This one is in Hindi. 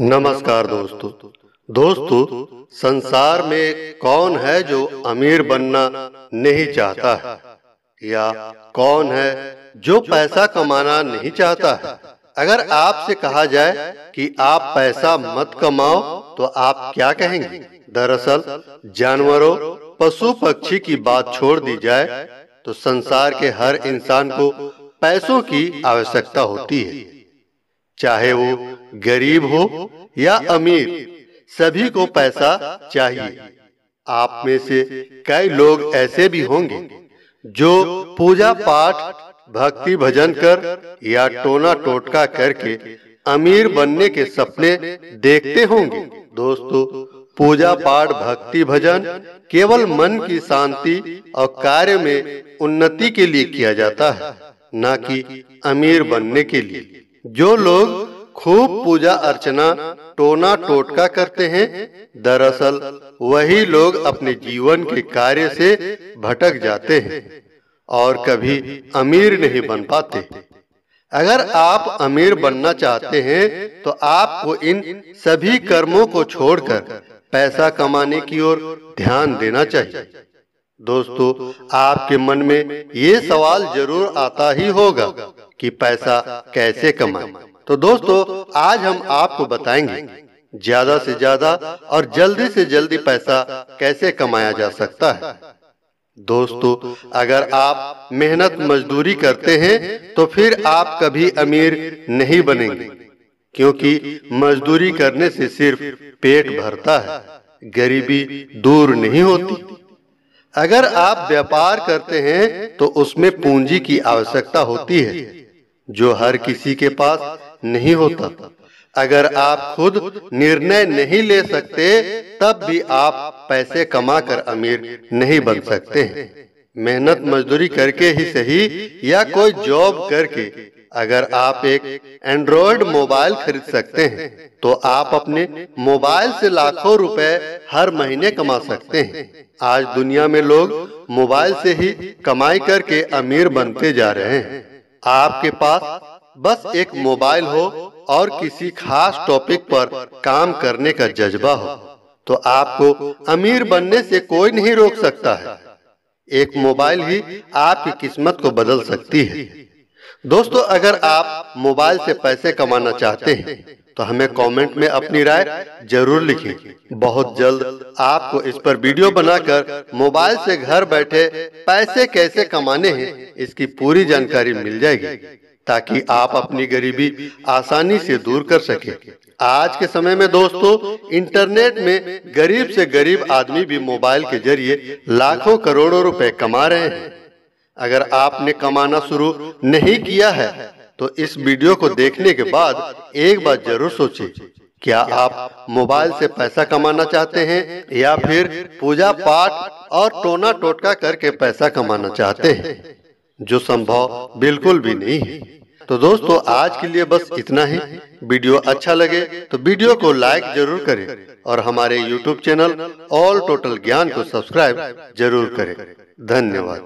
नमस्कार दोस्तों दोस्तों संसार में कौन है जो अमीर बनना नहीं चाहता है या कौन है जो पैसा कमाना नहीं चाहता है अगर आपसे कहा जाए कि आप पैसा मत कमाओ तो आप क्या कहेंगे दरअसल जानवरों पशु पक्षी की बात छोड़ दी जाए तो संसार के हर इंसान को पैसों की आवश्यकता होती है चाहे वो गरीब हो या अमीर सभी को पैसा चाहिए आप में से कई लोग ऐसे भी होंगे जो पूजा पाठ भक्ति भजन कर या टोना टोटका करके अमीर बनने के सपने देखते होंगे दोस्तों पूजा पाठ भक्ति भजन केवल मन की शांति और कार्य में उन्नति के लिए किया जाता है न कि अमीर बनने के लिए जो लोग खूब पूजा अर्चना टोना टोटका करते हैं दरअसल वही लोग अपने जीवन के कार्य से भटक जाते हैं और कभी अमीर नहीं बन पाते अगर आप अमीर बनना चाहते हैं तो आपको इन सभी कर्मों को छोड़कर पैसा कमाने की ओर ध्यान देना चाहिए दोस्तों आपके मन में ये सवाल जरूर आता ही होगा कि पैसा कैसे कमाएं। तो दोस्तों आज हम आपको बताएंगे ज्यादा से ज्यादा और जल्दी से जल्दी पैसा कैसे कमाया जा सकता है दोस्तों अगर आप मेहनत मजदूरी करते हैं तो फिर आप कभी अमीर नहीं बनेंगे क्योंकि मजदूरी करने से सिर्फ पेट भरता है गरीबी दूर नहीं होती अगर आप व्यापार करते हैं तो उसमें पूंजी की आवश्यकता होती है जो हर किसी के पास नहीं होता अगर आप खुद निर्णय नहीं ले सकते तब भी आप पैसे कमाकर अमीर नहीं बन सकते हैं मेहनत मजदूरी करके ही सही या कोई जॉब करके अगर आप एक एंड्रॉयड मोबाइल खरीद सकते हैं तो आप अपने मोबाइल से लाखों रुपए हर महीने कमा सकते हैं आज दुनिया में लोग मोबाइल से ही कमाई करके अमीर बनते जा रहे हैं आपके पास बस एक मोबाइल हो और किसी खास टॉपिक पर काम करने का जज्बा हो तो आपको अमीर बनने से कोई नहीं रोक सकता है एक मोबाइल ही आपकी किस्मत को बदल सकती है दोस्तों अगर आप मोबाइल से पैसे कमाना चाहते हैं तो हमें कमेंट में अपनी राय जरूर लिखें। बहुत जल्द आपको इस पर वीडियो बनाकर मोबाइल से घर बैठे पैसे कैसे कमाने हैं इसकी पूरी जानकारी मिल जाएगी ताकि आप अपनी गरीबी आसानी से दूर कर सके आज के समय में दोस्तों इंटरनेट में गरीब से गरीब आदमी भी मोबाइल के जरिए लाखों करोड़ों रुपए कमा रहे हैं अगर आपने कमाना शुरू नहीं किया है तो, तो इस वीडियो को देखने के बाद एक बार जरूर सोचें क्या आप मोबाइल से पैसा कमाना चाहते हैं या फिर पूजा पाठ और टोना टोटका करके पैसा कमाना चाहते हैं जो संभव बिल्कुल भी नहीं है तो, तो दोस्तों आज के लिए बस इतना ही वीडियो अच्छा, अच्छा लगे तो वीडियो को लाइक जरूर करें और हमारे यूट्यूब चैनल ऑल टोटल ज्ञान को सब्सक्राइब जरूर करें धन्यवाद